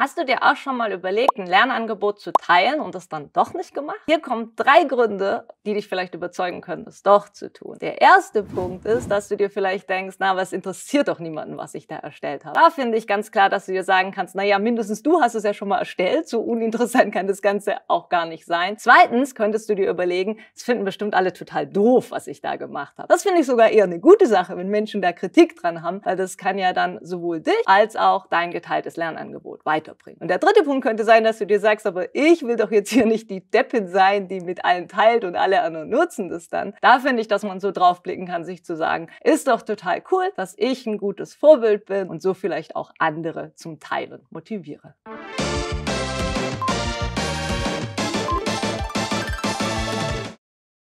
Hast du dir auch schon mal überlegt, ein Lernangebot zu teilen und das dann doch nicht gemacht? Hier kommen drei Gründe, die dich vielleicht überzeugen können, das doch zu tun. Der erste Punkt ist, dass du dir vielleicht denkst, na, was interessiert doch niemanden, was ich da erstellt habe. Da finde ich ganz klar, dass du dir sagen kannst, na ja, mindestens du hast es ja schon mal erstellt, so uninteressant kann das Ganze auch gar nicht sein. Zweitens könntest du dir überlegen, es finden bestimmt alle total doof, was ich da gemacht habe. Das finde ich sogar eher eine gute Sache, wenn Menschen da Kritik dran haben, weil das kann ja dann sowohl dich als auch dein geteiltes Lernangebot weiter unterbringen. Und der dritte Punkt könnte sein, dass du dir sagst, aber ich will doch jetzt hier nicht die Deppin sein, die mit allen teilt und alle anderen nutzen das dann. Da finde ich, dass man so drauf blicken kann, sich zu sagen, ist doch total cool, dass ich ein gutes Vorbild bin und so vielleicht auch andere zum Teilen motiviere. Musik